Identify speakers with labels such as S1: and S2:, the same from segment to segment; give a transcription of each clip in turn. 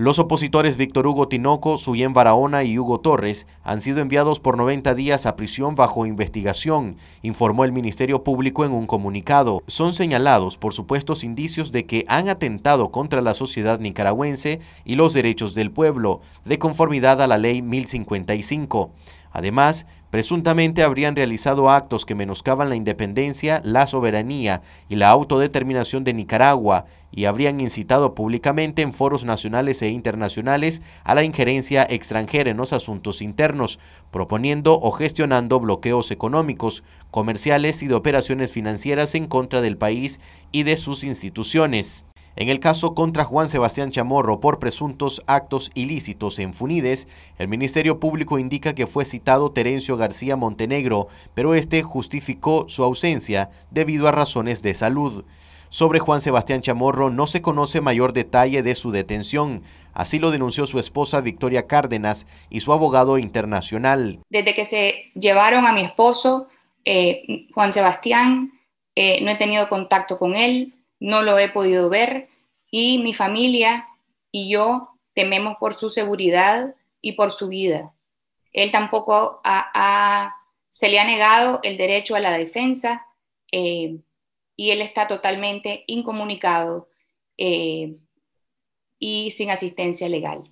S1: Los opositores Víctor Hugo Tinoco, Suyen Barahona y Hugo Torres han sido enviados por 90 días a prisión bajo investigación, informó el Ministerio Público en un comunicado. Son señalados por supuestos indicios de que han atentado contra la sociedad nicaragüense y los derechos del pueblo, de conformidad a la Ley 1055. Además, presuntamente habrían realizado actos que menoscaban la independencia, la soberanía y la autodeterminación de Nicaragua y habrían incitado públicamente en foros nacionales e internacionales a la injerencia extranjera en los asuntos internos, proponiendo o gestionando bloqueos económicos, comerciales y de operaciones financieras en contra del país y de sus instituciones. En el caso contra Juan Sebastián Chamorro por presuntos actos ilícitos en Funides, el Ministerio Público indica que fue citado Terencio García Montenegro, pero este justificó su ausencia debido a razones de salud. Sobre Juan Sebastián Chamorro no se conoce mayor detalle de su detención, así lo denunció su esposa Victoria Cárdenas y su abogado internacional.
S2: Desde que se llevaron a mi esposo, eh, Juan Sebastián, eh, no he tenido contacto con él, no lo he podido ver y mi familia y yo tememos por su seguridad y por su vida. Él tampoco se le ha negado el derecho a la defensa eh, y él está totalmente incomunicado eh, y sin asistencia legal.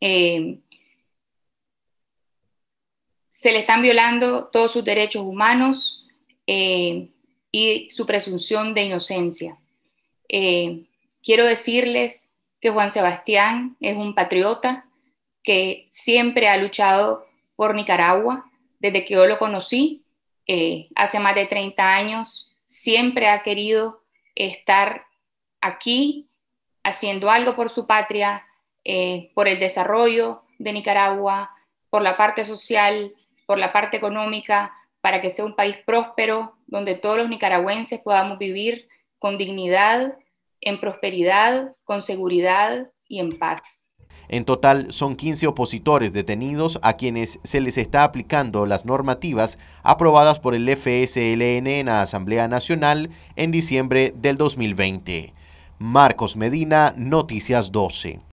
S2: Eh, se le están violando todos sus derechos humanos y su presunción de inocencia. Eh, quiero decirles que Juan Sebastián es un patriota que siempre ha luchado por Nicaragua desde que yo lo conocí, eh, hace más de 30 años, siempre ha querido estar aquí haciendo algo por su patria, eh, por el desarrollo de Nicaragua, por la parte social, por la parte económica, para que sea un país próspero, donde todos los nicaragüenses podamos vivir con dignidad, en prosperidad, con seguridad y en paz.
S1: En total son 15 opositores detenidos a quienes se les está aplicando las normativas aprobadas por el FSLN en la Asamblea Nacional en diciembre del 2020. Marcos Medina, Noticias 12.